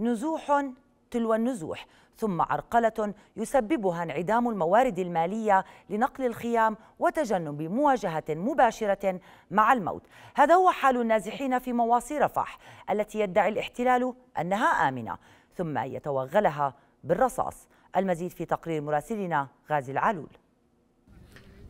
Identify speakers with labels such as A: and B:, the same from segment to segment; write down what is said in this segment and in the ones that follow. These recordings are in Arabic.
A: نزوح تلو النزوح ثم عرقله يسببها انعدام الموارد الماليه لنقل الخيام وتجنب مواجهه مباشره مع الموت هذا هو حال النازحين في مواصي رفح التي يدعي الاحتلال انها امنه ثم يتوغلها بالرصاص المزيد في تقرير مراسلنا غازي العلول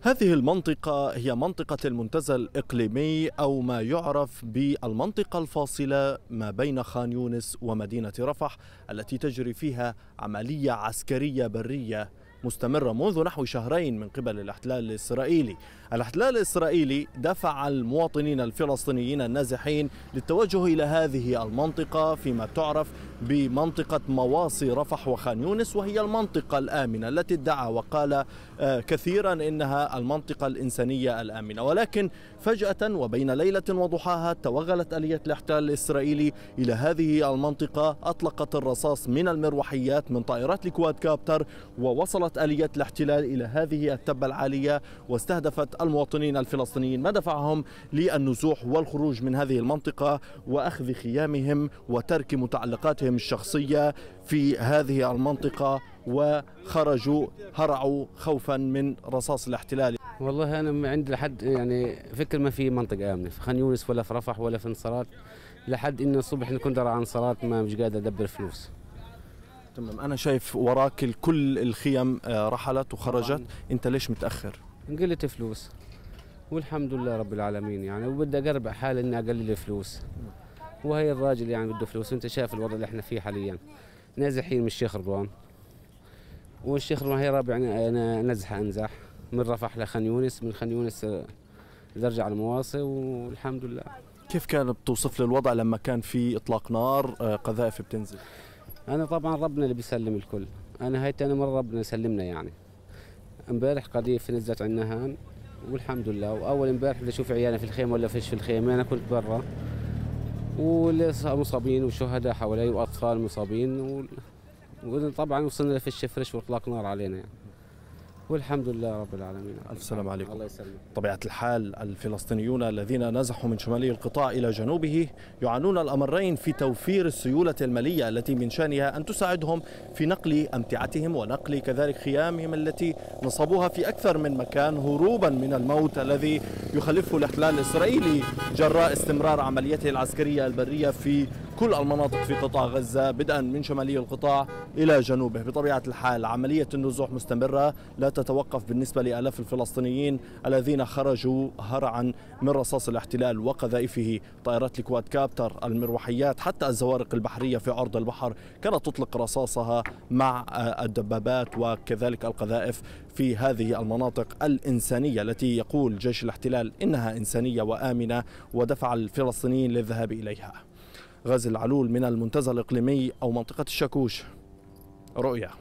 A: هذه المنطقة هي منطقة المنتزه الإقليمي أو ما يعرف بالمنطقة الفاصلة ما بين خان يونس ومدينة رفح التي تجري فيها عملية عسكرية برية مستمرة منذ نحو شهرين من قبل الاحتلال الإسرائيلي الاحتلال الإسرائيلي دفع المواطنين الفلسطينيين النازحين للتوجه إلى هذه المنطقة فيما تعرف بمنطقة مواصي رفح وخان يونس وهي المنطقة الآمنة التي ادعى وقال آه، كثيرا إنها المنطقة الإنسانية الآمنة ولكن فجأة وبين ليلة وضحاها توغلت آلية الاحتلال الإسرائيلي إلى هذه المنطقة أطلقت الرصاص من المروحيات من طائرات الكواد كابتر ووصلت نظرت آلية الاحتلال إلى هذه التبة العالية واستهدفت المواطنين الفلسطينيين ما دفعهم للنزوح والخروج من هذه المنطقة وأخذ خيامهم وترك متعلقاتهم الشخصية في هذه المنطقة وخرجوا هرعوا خوفا من رصاص الاحتلال
B: والله انا عندي لحد يعني فكر ما في منطقه امنه في خان يونس ولا في رفح ولا في انصارات لحد إن الصبح نكون درى عن ما مش قادر ادبر فلوس تمام انا شايف وراك كل الخيم آه،
A: رحلت وخرجت طبعاً. انت ليش متاخر
B: قلت فلوس والحمد لله رب العالمين يعني وبدي اقرب حالي اني اقلل فلوس وهي الراجل يعني بده فلوس وانت شايف الوضع اللي احنا فيه حاليا نازحين من الشيخ رضوان والشيخ رضوان هي رابع انا نزحه انزح من رفح لخان يونس من خان يونس آه، لرجع المواصي والحمد لله كيف كانت بتوصف لي الوضع لما كان في اطلاق نار آه، قذائف بتنزل انا طبعا ربنا اللي بيسلم الكل انا هاي تاني مره ربنا يسلمنا يعني امبارح قذيفه نزلت عنا هان والحمد لله واول امبارح بدي اشوف عيالي في الخيمه ولا فيش في الخيمه انا كنت برا مصابين وشهداء حوالي واطفال مصابين و... وطبعا وصلنا لفش فريش واطلاق نار علينا يعني والحمد لله رب العالمين ألف سلام عليكم الله يسلمك طبيعة الحال الفلسطينيون
A: الذين نزحوا من شمالي القطاع إلى جنوبه يعانون الأمرين في توفير السيولة المالية التي من شأنها أن تساعدهم في نقل أمتعتهم ونقل كذلك خيامهم التي نصبوها في أكثر من مكان هروبا من الموت الذي يخلفه الاحتلال الإسرائيلي جراء استمرار عمليته العسكرية البرية في كل المناطق في قطاع غزة بدءا من شمالي القطاع إلى جنوبه بطبيعة الحال عملية النزوح مستمرة لا تتوقف بالنسبة لآلاف الفلسطينيين الذين خرجوا هرعا من رصاص الاحتلال وقذائفه طائرات الكواد كابتر المروحيات حتى الزوارق البحرية في عرض البحر كانت تطلق رصاصها مع الدبابات وكذلك القذائف في هذه المناطق الإنسانية التي يقول جيش الاحتلال إنها إنسانية وآمنة ودفع الفلسطينيين للذهاب إليها غازي العلول من المنتزه الإقليمي أو منطقة الشاكوش رؤية